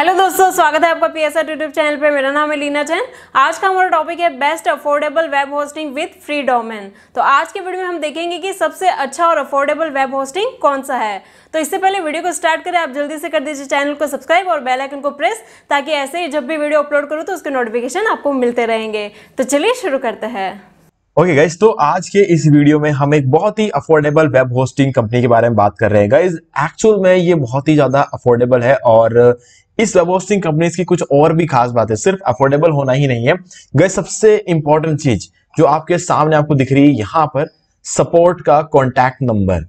hello दोस्तों स्वागत है आपका पी एस यूट्यूब चैनल पे मेरा नाम है लीना चैन आज का हमारा टॉपिक है best affordable web hosting with free domain तो आज के वीडियो में हम देखेंगे कि सबसे अच्छा और अफोर्डेबल वेब होस्टिंग कौन सा है तो इससे पहले वीडियो को स्टार्ट करें आप जल्दी से कर दीजिए चैनल को सब्सक्राइब और बेलाइकन को प्रेस ताकि ऐसे ही जब भी वीडियो अपलोड करूँ तो उसके नोटिफिकेशन आपको मिलते रहेंगे तो चलिए शुरू करते हैं ओके okay गाइज तो आज के इस वीडियो में हम एक बहुत ही अफोर्डेबल वेब होस्टिंग कंपनी के बारे में बात कर रहे हैं गाइज एक्चुअल में ये बहुत ही ज्यादा अफोर्डेबल है और इस वेब होस्टिंग कंपनीज की कुछ और भी खास बात है सिर्फ अफोर्डेबल होना ही नहीं है गाइज सबसे इंपॉर्टेंट चीज जो आपके सामने आपको दिख रही है यहां पर सपोर्ट का कॉन्टैक्ट नंबर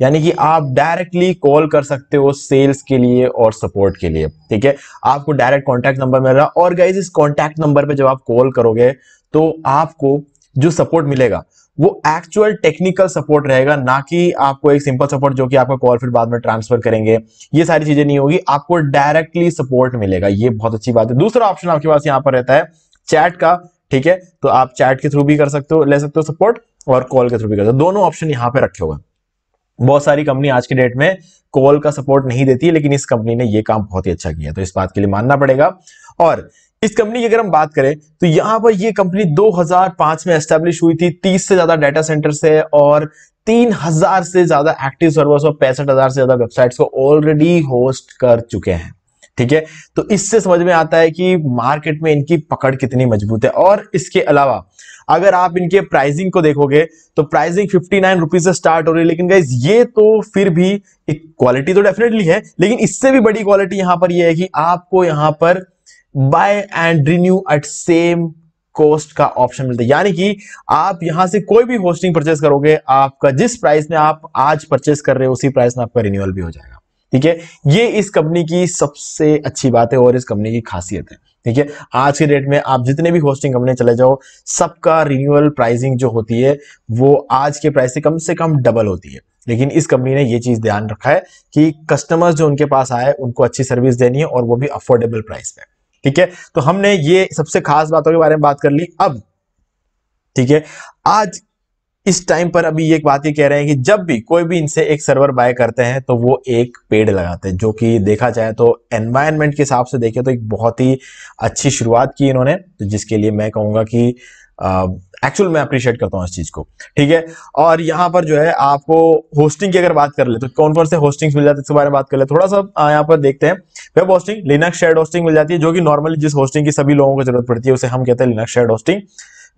यानी कि आप डायरेक्टली कॉल कर सकते हो सेल्स के लिए और सपोर्ट के लिए ठीक है आपको डायरेक्ट कॉन्टैक्ट नंबर मिल रहा और गाइज इस कॉन्टैक्ट नंबर पर जब आप कॉल करोगे तो आपको जो सपोर्ट मिलेगा वो एक्चुअल टेक्निकल सपोर्ट रहेगा ना कि आपको एक सिंपल सपोर्ट जो कि आपका कॉल फिर बाद में ट्रांसफर करेंगे ये सारी चीजें नहीं होगी आपको डायरेक्टली सपोर्ट मिलेगा ये बहुत अच्छी बात है दूसरा ऑप्शन आपके पास यहाँ पर रहता है चैट का ठीक है तो आप चैट के थ्रू भी कर सकते हो ले सकते हो सपोर्ट और कॉल के थ्रू भी कर सकते हो दोनों ऑप्शन यहाँ पे रखे हुए बहुत सारी कंपनी आज के डेट में कॉल का सपोर्ट नहीं देती लेकिन इस कंपनी ने यह काम बहुत ही अच्छा किया तो इस बात के लिए मानना पड़ेगा और इस कंपनी की अगर हम बात करें तो यहां पर यह कंपनी 2005 में एस्टेब्लिश हुई थी 30 से ज्यादा डाटा सेंटर्स है और 3000 से ज्यादा एक्टिव सर्वर्स और पैंसठ हजार से ज्यादा वेबसाइट्स को ऑलरेडी होस्ट कर चुके हैं ठीक है तो इससे समझ में आता है कि मार्केट में इनकी पकड़ कितनी मजबूत है और इसके अलावा अगर आप इनके प्राइसिंग को देखोगे तो प्राइसिंग फिफ्टी नाइन रुपीज से स्टार्ट हो रही है लेकिन गाइज ये तो फिर भी एक क्वालिटी तो डेफिनेटली है लेकिन इससे भी बड़ी क्वालिटी यहां पर यह है कि आपको यहां पर buy and renew at same cost का ऑप्शन मिलता है यानी कि आप यहां से कोई भी होस्टिंग परचेस करोगे आपका जिस प्राइस में आप आज परचेस कर रहे हो उसी प्राइस में आपका रिन्यूअल भी हो जाएगा ठीक है ये इस कंपनी की सबसे अच्छी बात है और इस कंपनी की खासियत है ठीक है आज के डेट में आप जितने भी होस्टिंग कंपनी चले जाओ सबका रिन्यूअल प्राइसिंग जो होती है वो आज के प्राइस से कम से कम डबल होती है लेकिन इस कंपनी ने ये चीज ध्यान रखा है कि कस्टमर्स जो उनके पास आए उनको अच्छी सर्विस देनी है और वो भी अफोर्डेबल प्राइस में ठीक है तो हमने ये सबसे खास बातों के बारे में बात कर ली अब ठीक है आज इस टाइम पर अभी ये बात ये कह रहे हैं कि जब भी कोई भी इनसे एक सर्वर बाय करते हैं तो वो एक पेड़ लगाते हैं जो कि देखा जाए तो एनवायरमेंट के हिसाब से देखें तो एक बहुत ही अच्छी शुरुआत की इन्होंने तो जिसके लिए मैं कहूंगा कि एक्चुअल मैं अप्रिशिएट करता हूँ इस चीज़ को ठीक है और यहाँ पर जो है आपको होस्टिंग की अगर बात कर ले तो कौन कौन से होस्टिंग्स मिल जाते हैं इसके बारे में बात कर ले थोड़ा सा यहाँ पर देखते हैं web hosting Linux shared hosting मिल जाती है जो कि नॉर्मली जिस होस्टिंग की सभी लोगों को जरूरत पड़ती है उसे हम कहते हैं Linux shared hosting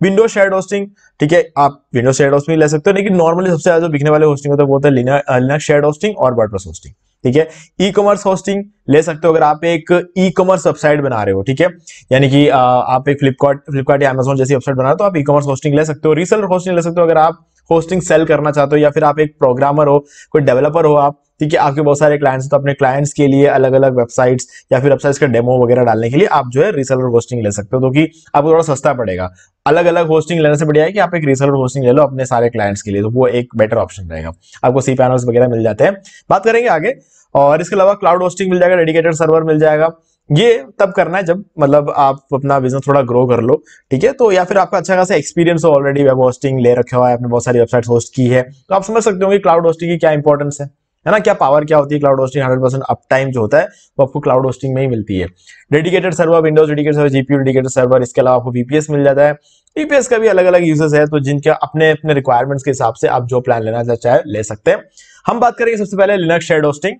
window shared hosting ठीक है आप विंडो शेयर्ड होस्टिंग ले सकते हो लेकिन नॉर्मली सबसे ज्यादा बिकने वाले होस्टिंग होते हैं होता है लिनक्स शेयर्ड होस्टिंग और वर्डप्रेस होस्टिंग ठीक है ई कॉमर्स होस्टिंग ले सकते हो अगर आप एक ई कॉमर्स वेबसाइट बना रहे हो ठीक है यानी कि आप एक फ्लिपकार्ट फ्लिपकार्ट या अमेजोन जैसी वेबसाइट बना रहे हो तो आप ई कॉमर्स होस्टिंग ले सकते हो रीसेलर होस्टिंग ले सकते हो अगर आप होस्टिंग सेल करना चाहते हो या फिर आप एक प्रोग्रामर हो कोई डेवलपर हो आप ठीक है आपके बहुत सारे क्लाइंट्स तो अपने क्लाइंट्स के लिए अलग अलग वेबसाइट्स या फिर वेबसाइट्स का डेमो वगैरह डालने के लिए आप जो है रीसेलर होस्टिंग ले सकते हो तो कि आपको थोड़ा सस्ता पड़ेगा अलग अलग होस्टिंग लेने से बढ़िया है कि आप एक रिसलर होस्टिंग ले लो अपने सारे क्लाइंट्स के लिए तो वो एक बेटर ऑप्शन रहेगा आपको सी पैनल्स वगैरह मिल जाते हैं बात करेंगे आगे और इसके अलावा क्लाउड होस्टिंग मिल जाएगा डेडिकेटेड सर्वर मिल जाएगा ये तब करना है जब मतलब आप अपना बिजनेस थोड़ा ग्रो कर लो ठीक है तो या फिर आपका अच्छा खासा एक्सपीरियंस हो ऑलरेडी वेब होस्टिंग ले रखा हुआ है आपने बहुत सारी वेबसाइट्स होस्ट की है तो आप समझ सकते हो कि क्लाउड होस्टिंग की क्या इंपॉर्टेंस है है ना क्या पावर क्या होती है cloud hosting hundred percent uptime जो होता है वो आपको क्लाउड होस्टिंग में ही मिलती है dedicated server Windows dedicated server GPU dedicated server इसके अलावा आपको वीपीएस मिल जाता है ईपीएस का भी अलग अलग यूजेस है तो जिनके अपने अपने रिक्वायरमेंट्स के हिसाब से आप जो प्लान लेना चाहे ले सकते हैं हम बात करेंगे सबसे पहले लिनक्स शेड होस्टिंग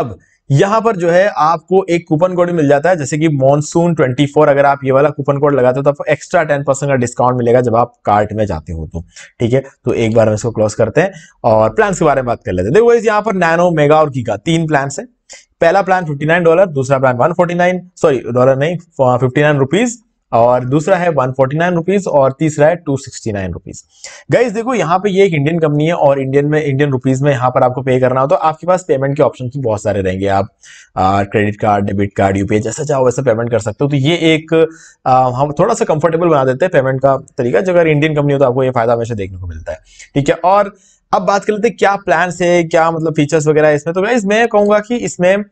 अब यहां पर जो है आपको एक कूपन कोड मिल जाता है जैसे कि मॉनसून 24 अगर आप ये वाला कूपन कोड लगाते हो तो आपको एक्स्ट्रा 10 परसेंट का डिस्काउंट मिलेगा जब आप कार्ट में जाते हो तो ठीक है तो एक बार हम इसको क्लोज करते हैं और प्लान्स के बारे में बात कर लेते हैं देखो इस यहाँ पर नैनो मेगा और गीगा तीन प्लान है पहला प्लान फिफ्टी डॉलर दूसरा प्लान वन सॉरी डॉलर नहीं फिफ्टी रुपीज और दूसरा है वन फोर्टी नाइन रुपीज और तीसरा है two sixty nine rupees guys देखो यहाँ पे ये एक इंडियन कंपनी है और इंडियन में इंडियन रुपीज में यहाँ पर आपको पे करना हो तो आपके पास पेमेंट के ऑप्शन बहुत सारे रहेंगे आप credit card debit card UPI जैसा चाहो वैसा पेमेंट कर सकते हो तो ये एक आ, हम थोड़ा सा कंफर्टेबल बना देते हैं पेमेंट का तरीका जो अगर इंडियन कंपनी हो तो आपको ये फायदा हमेशा देखने को मिलता है ठीक है और अब बात कर लेते हैं क्या प्लान है क्या मतलब फीचर्स वगैरह इसमें तो गाइज मैं कहूंगा कि इसमें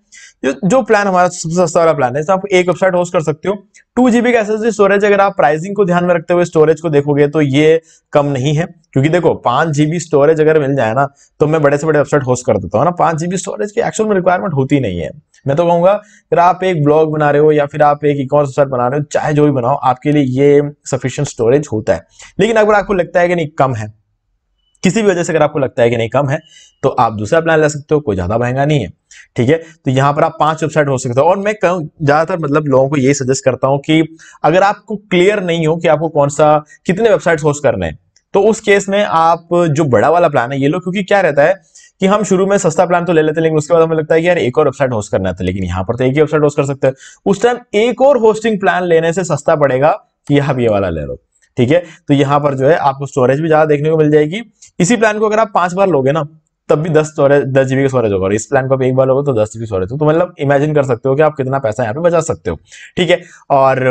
जो जो प्लान हमारा सबसे सस्ता वाला प्लान है इसमें आप एक वेबसाइट होस्ट कर सकते हो टू जीबी का एस स्टोरेज अगर आप प्राइसिंग को ध्यान में रखते हुए स्टोरेज को देखोगे तो ये कम नहीं है क्योंकि देखो पांच जीबी स्टोरेज अगर मिल जाए ना तो मैं बड़े से बड़े वेबसाइट होस्ट कर देता हूँ ना पांच जीबी स्टोरेज की एक्चुअल में रिक्वायरमेंट होती नहीं है मैं तो कहूंगा अगर आप एक ब्लॉग बना रहे हो या फिर आप एक इकॉन वेबसाइट बना रहे हो चाहे जो भी बनाओ आपके लिए ये सफिशियंट स्टोरेज होता है लेकिन अगर आपको लगता है कि नहीं कम है किसी भी वजह से अगर आपको लगता है कि नहीं कम है तो आप दूसरा प्लान ले सकते हो कोई ज़्यादा महंगा नहीं है ठीक है तो यहाँ पर आप पांच वेबसाइट हो सकते हो और मैं ज़्यादातर मतलब लोगों को यही सजेस्ट करता हूँ कि अगर आपको क्लियर नहीं हो कि आपको कौन सा कितने वेबसाइट होस्ट करने हैं तो उस केस में आप जो बड़ा वाला प्लान है ये लो क्योंकि क्या रहता है कि हम शुरू में सस्ता प्लान तो ले लेते हैं लेकिन उसके बाद हमें लगता है कि यार एक और वेबसाइट होस्ट करना था तो लेकिन यहाँ पर तो एक ही वेबसाइट होस्ट कर सकते हैं उस टाइम एक और होस्टिंग प्लान लेने से सस्ता पड़ेगा कि आप ये वाला ले लो ठीक है तो यहाँ पर जो है आपको स्टोरेज भी ज्यादा देखने को मिल जाएगी इसी प्लान को अगर आप पांच बार लोगे ना तब भी दस स्टोरेज दस जीबी का स्टोरेज होगा इस प्लान को आप एक बार लोगे तो दस जीबी स्टोरेज हो तो मतलब इमेजिन कर सकते हो कि आप कितना पैसा यहाँ पे बचा सकते हो ठीक है और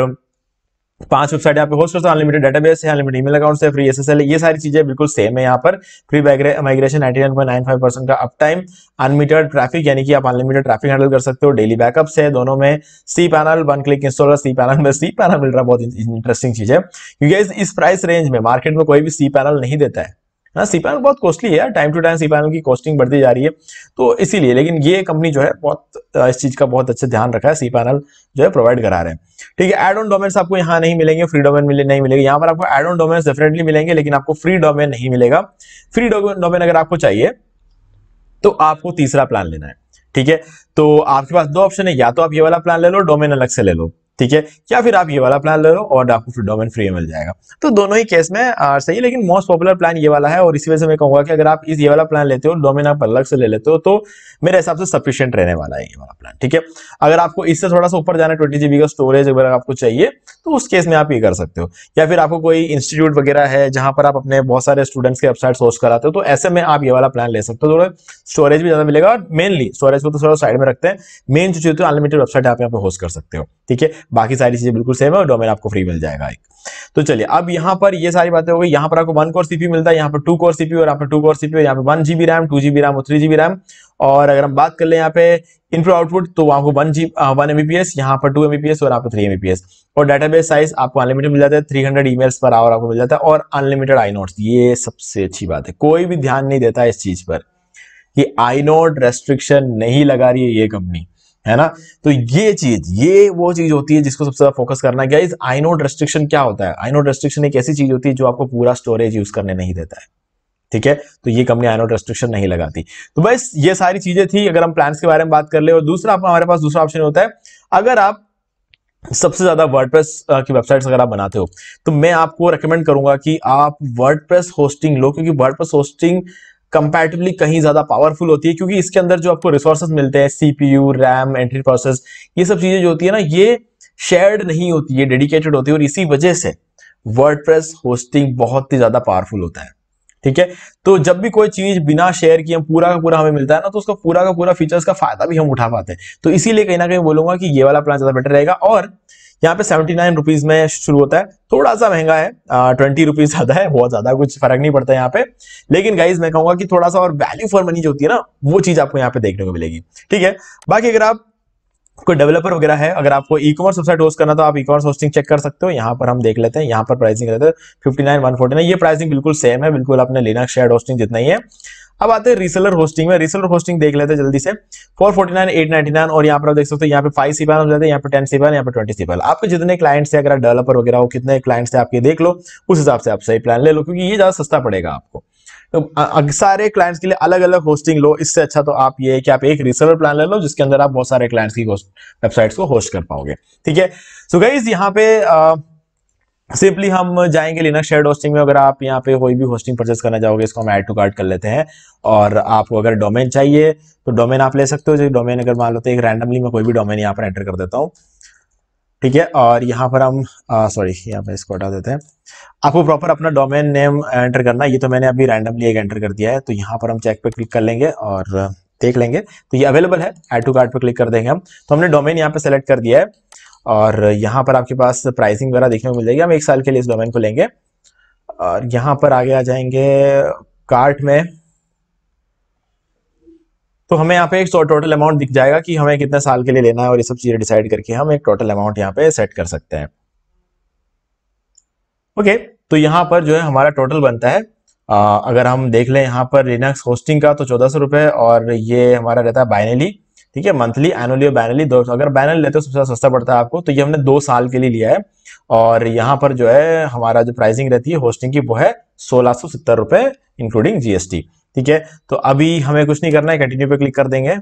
पांच वेबसाइट यहाँ पे होस्ट करता है अनलिमिटेड डेटाबेस है अनलिमिटेड ईमेल अकाउंट है फ्री एसएसएल ये सारी चीजें बिल्कुल सेम है यहाँ पर फ्री माइग्रेशन 99.95 परसेंट का अप टाइम अनमीटर ट्रैफिक यानी कि आप अनलिमिटेड ट्रैफिक हैंडल कर सकते हो डेली बैकअप्स है दोनों में cPanel one click installer cPanel में सी पैनल मिल रहा बहुत इंटरेस्टिंग चीज है क्योंकि इस प्राइस रेंज में मार्केट में कोई भी सी पैनल नहीं देता है ना सी पैनल बहुत कॉस्टली है time to time cPanel की कॉस्टिंग बढ़ती जा रही है तो इसीलिए लेकिन ये कंपनी जो है बहुत इस चीज़ का बहुत अच्छा ध्यान रखा है सी पैनल जो है प्रोवाइड करा रहे हैं ठीक है एड ऑन डोमेन्स आपको यहाँ नहीं मिलेंगे फ्री डोमेन मिले नहीं मिलेगी यहाँ पर आपको एड ऑन डोमेन्स डेफिनेटली मिलेंगे लेकिन आपको फ्री डोमेन नहीं मिलेगा फ्री डोमेन अगर आपको चाहिए तो आपको तीसरा प्लान लेना है ठीक है तो आपके पास दो ऑप्शन है या तो आप ये वाला प्लान ले लो डोमेन अलग से ले लो ठीक है या फिर आप ये वाला प्लान ले लो और आपको फ्री डोमेन फ्री मिल जाएगा तो दोनों ही केस में आ, सही है लेकिन मोस्ट पॉपुलर प्लान ये वाला है और इसी वजह से मैं कहूँगा कि अगर आप इस ये वाला प्लान लेते हो डोमेन आप अलग से ले लेते हो तो मेरे हिसाब से सफिशियंट रहने वाला है ये वाला प्लान ठीक है अगर आपको इससे थोड़ा सा ऊपर जाना ट्वेंटी जीबी का स्टोरेज अगर आपको चाहिए तो उस केस में आप ये कर सकते हो या फिर आपको कोई इंस्टीट्यूट वगैरह है जहां पर आप अपने बहुत सारे स्टूडेंट्स के वेबसाइट सोर्स कराते हो तो ऐसे में आप ये वाला प्लान ले सकते हो थोड़ा स्टोरेज भी ज्यादा मिलेगा और मेनली स्टोरेज को तो थोड़ा साइड में रखते हैं मेन जो चीज तो अनलिमिटेड वेबसाइट आप यहाँ पे होस्ट कर सकते हो ठीक है बाकी सारी चीज़ें बिल्कुल सेम है और डोमेन आपको फ्री मिल जाएगा एक तो चलिए अब यहाँ पर ये सारी बातें हो गई यहाँ पर आपको वन कोर सीपी मिलता है यहाँ पर टू कोर सीपी और यहाँ पर टू कोर सीपी यहाँ पर one GB RAM two GB RAM और थ्री जीबी रैम और अगर हम बात कर ले यहाँ पे इनपुट आउटपुट तो आपको वन जी वन एमबीपीएस यहाँ पर टू एमबीपीएस और आपको थ्री एमबीपीएस और बेस साइज आपको अनलिमिटेड मिल जाता है three hundred emails per hour आपको मिल जाता है और अनलिमिटेड आई नोट ये सबसे अच्छी बात है कोई भी ध्यान नहीं देता इस चीज पर कि आई नोट रेस्ट्रिक्शन नहीं लगा रही है ये कंपनी है ना तो ये चीज ये वो चीज होती है जिसको सबसे ज्यादा फोकस करना है गाइज आइनोड रेस्ट्रिक्शन क्या होता है आइनोड रेस्ट्रिक्शन एक ऐसी चीज होती है जो आपको पूरा स्टोरेज यूज करने नहीं देता है ठीक है तो ये कंपनी आइनोड रेस्ट्रिक्शन नहीं लगाती तो बस ये सारी चीजें थी अगर हम प्लान के बारे में बात कर ले और दूसरा आप हमारे पास दूसरा ऑप्शन होता है अगर आप सबसे ज्यादा वर्डप्रेस की वेबसाइट्स अगर आप बनाते हो तो मैं आपको रेकमेंड करूंगा कि आप वर्डप्रेस होस्टिंग लो क्योंकि वर्डप्रेस होस्टिंग कंपेरेटिवली कहीं ज्यादा पावरफुल होती है क्योंकि इसके अंदर जो आपको रिसोर्सेस मिलते हैं सीपीयू रैम एंट्री प्रोसेस ये सब चीजें जो होती है ना ये शेयर्ड नहीं होती है डेडिकेटेड होती है और इसी वजह से वर्ड होस्टिंग बहुत ही ज्यादा पावरफुल होता है ठीक है तो जब भी कोई चीज बिना शेयर किए पूरा का पूरा हमें मिलता है ना तो उसका पूरा का पूरा फीचर्स का फायदा भी हम उठा पाते हैं तो इसीलिए कहीं ना कहीं बोलूंगा कि ये वाला प्लान ज्यादा बेटर रहेगा और यहाँ पे सेवेंटी नाइन रुपीज में शुरू होता है थोड़ा सा महंगा है ट्वेंटी रुपीज ज्यादा है बहुत ज्यादा कुछ फर्क नहीं पड़ता है यहाँ पे लेकिन गाइज मैं कहूंगा कि थोड़ा सा और वैल्यू फॉर मनी जो होती है ना वो चीज आपको यहाँ पे देखने को मिलेगी ठीक है बाकी अगर आप कोई डेवलपर वगैरह है अगर आपको ई कॉमर्स वेबसाइट होस्ट करना तो आप ई कॉमर्स होस्टिंग चेक कर सकते हो यहाँ पर हम देख लेते हैं यहाँ पर प्राइसिंग रहते हैं fifty nine one forty nine ये प्राइसिंग बिल्कुल सेम है बिल्कुल आपने लेना शेयर होस्टिंग जितना ही है अब आते हैं रिसलर होस्टिंग में रिसलर होस्टिंग देख लेते हैं जल्दी से 449, 899 और यहाँ पर आप देख सकते हो यहाँ पे फाइव सीपैन हो जाते हैं यहाँ पे टेन सीपैन यहाँ पे ट्वेंटी सीपैन आपके जितने क्लाइंट्स है अगर डेवलपर वगैरह हो कितने क्लाइंट्स है आपके देख लो उस हिसाब से आप सही प्लान ले लो क्योंकि ये ज्यादा सस्ता पड़ेगा आपको तो सारे क्लाइंट्स के लिए अलग अलग होस्टिंग लो इससे अच्छा तो आप ये कि आप एक रिसर्वर प्लान ले लो जिसके अंदर आप बहुत सारे क्लाइंट्स की वेबसाइट्स को होस्ट कर पाओगे ठीक है सो गाइज यहाँ पे आ, सिंपली हम जाएंगे लिनक्स शेयर होस्टिंग में अगर आप यहाँ पे कोई भी होस्टिंग परचेस करना चाहोगे इसको हम ऐड टू कार्ड कर लेते हैं और आपको अगर डोमेन चाहिए तो डोमेन आप ले सकते हो जो डोमेन अगर मान लेते हैं रैंडमली मैं कोई भी डोमेन यहाँ पर एंटर कर देता हूँ ठीक है और यहाँ पर हम सॉरी यहाँ पर इसको हटा देते हैं आपको प्रॉपर अपना डोमेन नेम एंटर करना ये तो मैंने अभी रैंडमली एक एंटर कर दिया है तो यहाँ पर हम चेक पे क्लिक कर लेंगे और देख लेंगे तो ये अवेलेबल है एड टू कार्ड पर क्लिक कर देंगे हम तो हमने डोमेन यहाँ पे सेलेक्ट कर दिया है और यहाँ पर आपके पास प्राइसिंग वगैरह देखने को मिल जाएगी हम एक साल के लिए इस डोमेन को लेंगे और यहाँ पर आगे आ जाएंगे कार्ट में तो हमें यहाँ पे एक टोटल अमाउंट दिख जाएगा कि हमें कितने साल के लिए लेना है और ये सब चीज़ें डिसाइड करके हम एक टोटल अमाउंट यहाँ पे सेट कर सकते हैं ओके okay, तो यहाँ पर जो है हमारा टोटल बनता है आ, अगर हम देख लें यहाँ पर लिनक्स होस्टिंग का तो चौदह सौ रुपये और ये हमारा रहता है बाइनली ठीक है मंथली एनुअली और बैनली दो अगर बैनल लेते हो सबसे सस्ता पड़ता है आपको तो ये हमने दो साल के लिए लिया है और यहाँ पर जो है हमारा जो प्राइसिंग रहती है होस्टिंग की वो है सोलह सौ इंक्लूडिंग जीएसटी ठीक है तो अभी हमें कुछ नहीं करना है कंटिन्यू पे क्लिक कर देंगे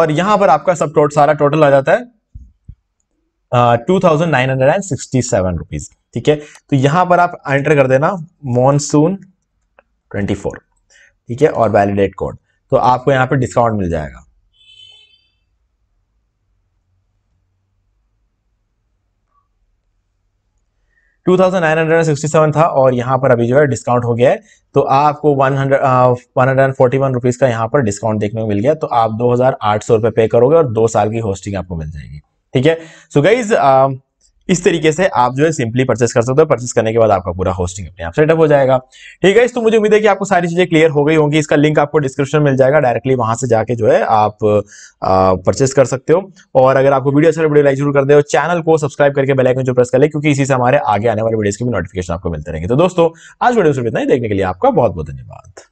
और यहां पर आपका सब टोट सारा टोटल आ जाता है two thousand nine hundred and sixty seven rupees ठीक है तो यहां पर आप एंटर कर देना मॉनसून ट्वेंटी फोर ठीक है और वैलिडेट कोड तो आपको यहाँ पे डिस्काउंट मिल जाएगा two thousand nine hundred sixty seven था और यहाँ पर अभी जो है डिस्काउंट हो गया है तो आपको one hundred one hundred forty one rupees का यहाँ पर डिस्काउंट देखने को मिल गया तो आप दो हज़ार आठ सौ रुपए पे करोगे और दो साल की होस्टिंग आपको मिल जाएगी ठीक है सो गाइज इस तरीके से आप जो है सिंपली परचेस कर सकते हो परचेस करने के बाद आपका पूरा होस्टिंग अपने आप सेटअप हो जाएगा ठीक है तो मुझे उम्मीद है कि आपको सारी चीजें क्लियर हो गई होंगी इसका लिंक आपको डिस्क्रिप्शन मिल जाएगा डायरेक्टली वहां से जाके जो है आप परचेस कर सकते हो और अगर आपको वीडियो अच्छा वीडियो लाइक जरूर कर दे चैनल को सब्सक्राइब करके बेलाइकन जो प्रेस कर ले क्योंकि इसी से हमारे आगे आने वाले वीडियो की भी नोटिफिकेशन आपको मिलते रहेंगे तो दोस्तों आज वीडियो सिर्फ इतना ही देखने के लिए आपका बहुत बहुत धन्यवाद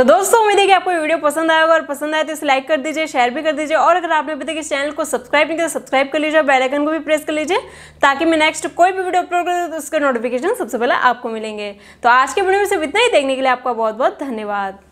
तो दोस्तों उम्मीद है कि आपको वीडियो पसंद आएगा और पसंद आए तो इसे लाइक कर दीजिए शेयर भी कर दीजिए और अगर आपने अभी तक इस चैनल को सब्सक्राइब नहीं किया तो सब्सक्राइब कर लीजिए और बेलाइकन को भी प्रेस कर लीजिए ताकि मैं नेक्स्ट कोई भी वीडियो अपलोड करूँ तो उसका नोटिफिकेशन सबसे पहले आपको मिलेंगे तो आज के वीडियो में सिर्फ इतना ही देखने के लिए आपका बहुत बहुत धन्यवाद